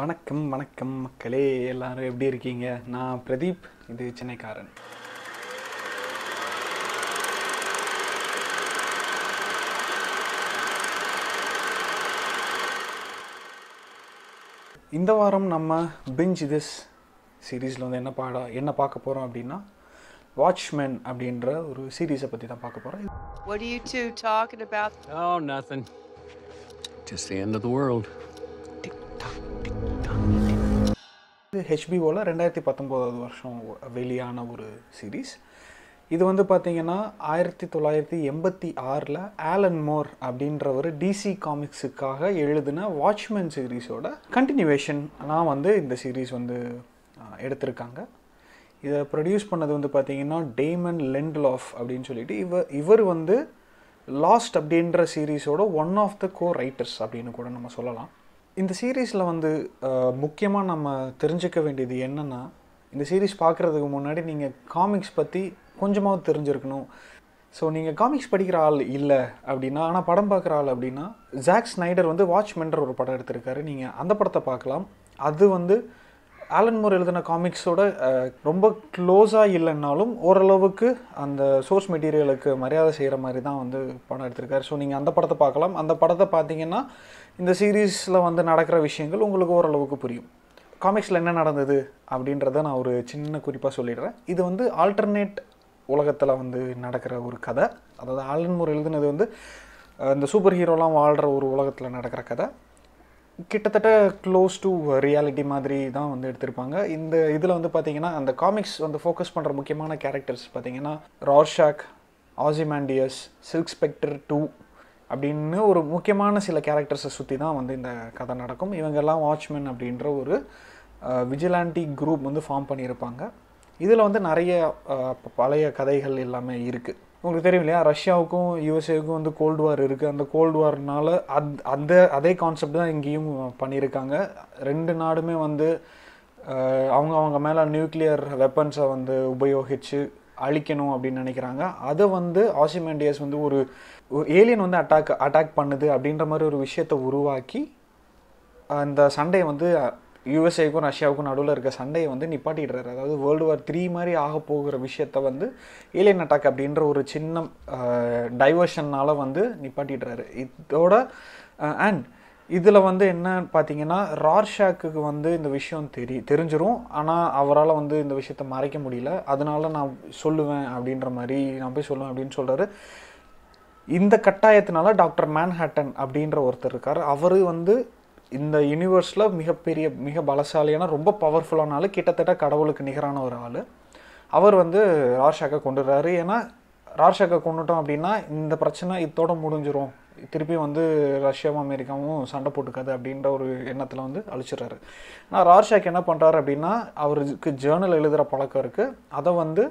வணக்கம் வணக்கம் மக்களே எல்லாரும் எப்படி இருக்கீங்க நான் பிரதீப் இது சென்னைக்காரன் இந்த வாரம் நம்ம பிஞ்ச் திஸ் சீரீஸில் வந்து என்ன பாட என்ன பார்க்க போகிறோம் அப்படின்னா வாட்ச்மேன் அப்படின்ற ஒரு சீரீஸை பற்றி தான் பார்க்க போகிறோம் What are you two talking about? Oh, nothing. Just the end of the world. இது ஹெச்பிஓவில் ரெண்டாயிரத்தி பத்தொம்போதாவது வருஷம் வெளியான ஒரு சீரீஸ் இது வந்து பார்த்தீங்கன்னா ஆயிரத்தி தொள்ளாயிரத்தி எண்பத்தி ஆறில் ஆலன் மோர் அப்படின்றவர் டிசி காமிக்ஸுக்காக எழுதின வாட்ச்மேன் சீரீஸோட கண்டினியூவேஷன் வந்து இந்த சீரீஸ் வந்து எடுத்திருக்காங்க இதை ப்ரொடியூஸ் பண்ணது வந்து பார்த்திங்கன்னா டேமன் லெண்ட்லாஃப் அப்படின்னு சொல்லிட்டு இவர் இவர் வந்து லாஸ்ட் அப்படின்ற சீரீஸோட one of the co writers அப்படின்னு கூட நம்ம சொல்லலாம் இந்த சீரீஸில் வந்து முக்கியமாக நம்ம தெரிஞ்சுக்க வேண்டியது என்னென்னா இந்த சீரீஸ் பார்க்குறதுக்கு முன்னாடி நீங்கள் காமிக்ஸ் பற்றி கொஞ்சமாவது தெரிஞ்சிருக்கணும் ஸோ நீங்கள் காமிக்ஸ் படிக்கிற ஆள் இல்லை அப்படின்னா ஆனால் படம் பார்க்குற ஆள் அப்படின்னா ஜாக்ஸ் நைடர் வந்து வாட்ச்மென்ற ஒரு படம் எடுத்திருக்காரு நீங்கள் அந்த படத்தை பார்க்கலாம் அது வந்து ஆலன் மோர் எழுதின காமிக்ஸோட ரொம்ப க்ளோஸாக இல்லைன்னாலும் ஓரளவுக்கு அந்த சோர்ஸ் மெட்டீரியலுக்கு மரியாதை செய்கிற மாதிரி தான் வந்து படம் எடுத்திருக்காரு ஸோ நீங்கள் அந்த படத்தை பார்க்கலாம் அந்த படத்தை பார்த்தீங்கன்னா இந்த சீரீஸில் வந்து நடக்கிற விஷயங்கள் உங்களுக்கு ஓரளவுக்கு புரியும் காமிக்ஸில் என்ன நடந்தது அப்படின்றத நான் ஒரு சின்ன குறிப்பாக சொல்லிடுறேன் இது வந்து ஆல்டர்னேட் உலகத்தில் வந்து நடக்கிற ஒரு கதை அதாவது ஆலன் மோர் எழுதுனது வந்து இந்த சூப்பர் ஹீரோலாம் வாழ்கிற ஒரு உலகத்தில் நடக்கிற கதை கிட்டத்தட்ட க்ளோஸ் டு ரியாலிட்டி மாதிரி தான் வந்து எடுத்திருப்பாங்க இந்த இதில் வந்து பார்த்தீங்கன்னா அந்த காமிக்ஸ் வந்து ஃபோக்கஸ் பண்ணுற முக்கியமான கேரக்டர்ஸ் பார்த்தீங்கன்னா Rorschach Ozymandias Silk Spectre two அப்படின்னு ஒரு முக்கியமான சில கேரக்டர்ஸை சுற்றி தான் வந்து இந்த கதை நடக்கும் இவங்கெல்லாம் வாட்ச்மேன் அப்படின்ற ஒரு விஜிலாண்டி குரூப் வந்து ஃபார்ம் பண்ணியிருப்பாங்க இதில் வந்து நிறைய பழைய கதைகள் எல்லாமே இருக்குது உங்களுக்கு தெரியும் இல்லையா ரஷ்யாவுக்கும் யூஎஸ்ஏவுக்கும் வந்து கோல்டு வார் இருக்குது அந்த கோல்டு வார்னால அந் அந்த அதே கான்செப்ட் தான் இங்கேயும் பண்ணியிருக்காங்க ரெண்டு நாடுமே வந்து அவங்க அவங்க மேலே நியூக்ளியர் வெப்பன்ஸை வந்து உபயோகித்து அழிக்கணும் அப்படின்னு நினைக்கிறாங்க அதை வந்து ஆசிமெண்டியஸ் வந்து ஒரு ஏலியன் வந்து அட்டாக் அட்டாக் பண்ணுது அப்படின்ற மாதிரி ஒரு விஷயத்தை உருவாக்கி அந்த சண்டையை வந்து யூஎஸ்ஏக்கும் ரஷ்யாவுக்கும் நடுவில் இருக்க சண்டையை வந்து நிப்பாட்டிடுறாரு அதாவது வேர்ல்டு வார் த்ரீ மாதிரி ஆக போகிற விஷயத்த வந்து ஏலியன் அட்டாக் அப்படின்ற ஒரு சின்ன டைவர்ஷன்னால் வந்து நிப்பாட்டிடுறாரு இதோட அண்ட் இதில் வந்து என்ன பார்த்தீங்கன்னா ரார்ஷாக்கு வந்து இந்த விஷயம் தெரி தெரிஞ்சிரும் ஆனால் அவரால் வந்து இந்த விஷயத்த மறைக்க முடியல அதனால நான் சொல்லுவேன் அப்படின்ற மாதிரி நான் போய் சொல்லுவேன் அப்படின்னு சொல்கிறாரு இந்த கட்டாயத்தினால டாக்டர் மேன்ஹேட்டன் அப்படின்ற ஒருத்தர் இருக்கார் அவர் வந்து இந்த யூனிவர்ஸில் மிகப்பெரிய மிக பலசாலியான ரொம்ப பவர்ஃபுல்லான ஆள் கிட்டத்தட்ட கடவுளுக்கு நிகரான ஒரு ஆள் அவர் வந்து ராஷாக்கை கொண்டுடுறாரு ஏன்னா ராஷாக்கை கொண்டுட்டோம் அப்படின்னா இந்த பிரச்சனை இதோட முடிஞ்சிரும் திருப்பி வந்து ரஷ்யாவும் அமெரிக்காவும் சண்டை போட்டுக்காது அப்படின்ற ஒரு எண்ணத்தில் வந்து அழிச்சிடுறாரு ஆனால் ராஷாக் என்ன பண்ணுறாரு அப்படின்னா அவருக்கு ஜேர்னல் எழுதுகிற பழக்கம் இருக்குது அதை வந்து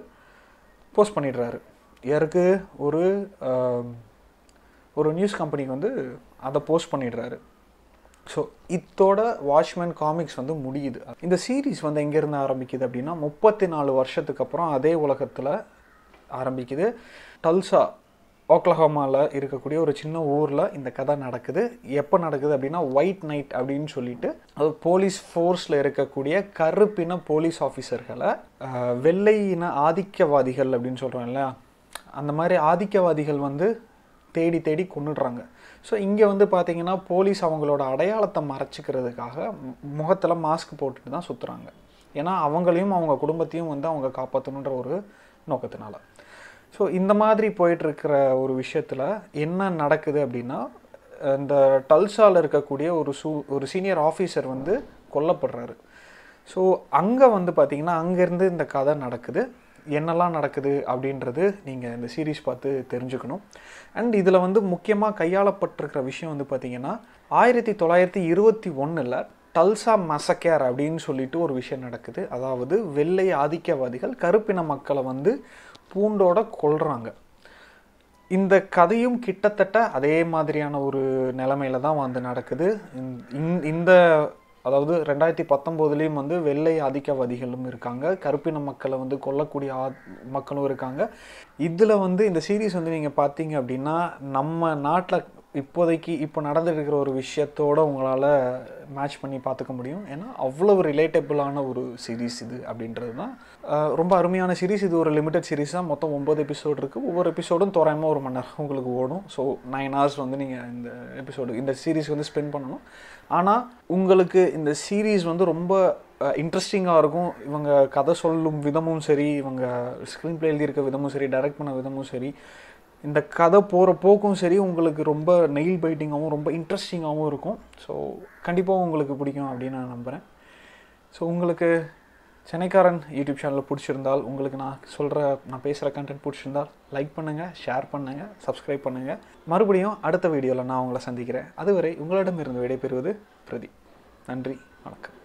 போஸ்ட் பண்ணிடுறாரு யாருக்கு ஒரு ஒரு நியூஸ் கம்பெனிக்கு வந்து அதை போஸ்ட் பண்ணிடுறாரு ஸோ இத்தோட வாட்ச்மேன் காமிக்ஸ் வந்து முடியுது இந்த சீரீஸ் வந்து எங்கேருந்து ஆரம்பிக்குது அப்படின்னா முப்பத்தி நாலு வருஷத்துக்கு அப்புறம் அதே உலகத்தில் ஆரம்பிக்குது டல்சா ஓக்லஹாமாவில் இருக்கக்கூடிய ஒரு சின்ன ஊரில் இந்த கதை நடக்குது எப்போ நடக்குது அப்படின்னா ஒயிட் நைட் அப்படின்னு சொல்லிட்டு அது போலீஸ் ஃபோர்ஸில் இருக்கக்கூடிய கருப்பின போலீஸ் ஆஃபீஸர்களை வெள்ளையின ஆதிக்கவாதிகள் அப்படின்னு சொல்கிறோம் இல்லையா அந்த மாதிரி ஆதிக்கவாதிகள் வந்து தேடி தேடி கொண்டுடுறாங்க ஸோ இங்கே வந்து பார்த்திங்கன்னா போலீஸ் அவங்களோட அடையாளத்தை மறைச்சிக்கிறதுக்காக முகத்தில் மாஸ்க் போட்டுட்டு தான் சுற்றுறாங்க ஏன்னா அவங்களையும் அவங்க குடும்பத்தையும் வந்து அவங்க காப்பாற்றணுன்ற ஒரு நோக்கத்தினால ஸோ இந்த மாதிரி போயிட்டுருக்கிற ஒரு விஷயத்தில் என்ன நடக்குது அப்படின்னா இந்த டல்சாவில் இருக்கக்கூடிய ஒரு சூ ஒரு சீனியர் ஆஃபீஸர் வந்து கொல்லப்படுறாரு ஸோ அங்கே வந்து பார்த்திங்கன்னா அங்கேருந்து இந்த கதை நடக்குது என்னெல்லாம் நடக்குது அப்படின்றது நீங்கள் இந்த சீரீஸ் பார்த்து தெரிஞ்சுக்கணும் அண்ட் இதில் வந்து முக்கியமாக கையாளப்பட்டிருக்கிற விஷயம் வந்து பார்த்திங்கன்னா ஆயிரத்தி தொள்ளாயிரத்தி இருபத்தி ஒன்றில் டல்சா மசக்கேர் அப்படின்னு சொல்லிட்டு ஒரு விஷயம் நடக்குது அதாவது வெள்ளை ஆதிக்கவாதிகள் கருப்பின மக்களை வந்து பூண்டோட கொள்கிறாங்க இந்த கதையும் கிட்டத்தட்ட அதே மாதிரியான ஒரு நிலமையில தான் வந்து நடக்குது இந்த அதாவது ரெண்டாயிரத்தி பத்தொம்போதுலேயும் வந்து வெள்ளை ஆதிக்கவாதிகளும் இருக்காங்க கருப்பின மக்களை வந்து கொல்லக்கூடிய ஆ மக்களும் இருக்காங்க இதில் வந்து இந்த சீரீஸ் வந்து நீங்கள் பார்த்தீங்க அப்படின்னா நம்ம நாட்டில் இப்போதைக்கு இப்போ நடந்துருக்கிற ஒரு விஷயத்தோடு உங்களால் மேட்ச் பண்ணி பார்த்துக்க முடியும் ஏன்னா அவ்வளோ ரிலேட்டபிளான ஒரு சீரீஸ் இது அப்படின்றது தான் ரொம்ப அருமையான சீரீஸ் இது ஒரு லிமிடெட் சீரீஸ் தான் மொத்தம் ஒம்பது எபிசோடு இருக்குது ஒவ்வொரு எபிசோடும் தோராயமாக ஒரு மணி நேரம் உங்களுக்கு ஓடும் ஸோ நைன் ஹவர்ஸ் வந்து நீங்கள் இந்த எபிசோடு இந்த சீரீஸ் வந்து ஸ்பெண்ட் பண்ணணும் ஆனால் உங்களுக்கு இந்த சீரீஸ் வந்து ரொம்ப இன்ட்ரெஸ்டிங்காக இருக்கும் இவங்க கதை சொல்லும் விதமும் சரி இவங்க ஸ்க்ரீன் பிளே எழுதியிருக்க விதமும் சரி டைரக்ட் பண்ண விதமும் சரி இந்த கதை போகிற போக்கும் சரி உங்களுக்கு ரொம்ப நெயில் பைட்டிங்காகவும் ரொம்ப இன்ட்ரெஸ்டிங்காகவும் இருக்கும் ஸோ கண்டிப்பாக உங்களுக்கு பிடிக்கும் அப்படின்னு நான் நம்புகிறேன் ஸோ உங்களுக்கு சென்னைக்காரன் யூடியூப் சேனலில் பிடிச்சிருந்தால் உங்களுக்கு நான் சொல்கிற நான் பேசுகிற கண்டென்ட் பிடிச்சிருந்தால் லைக் பண்ணுங்கள் ஷேர் பண்ணுங்கள் சப்ஸ்கிரைப் பண்ணுங்கள் மறுபடியும் அடுத்த வீடியோவில் நான் உங்களை சந்திக்கிறேன் அதுவரை உங்களிடமிருந்து விடைபெறுவது பிரதி நன்றி வணக்கம்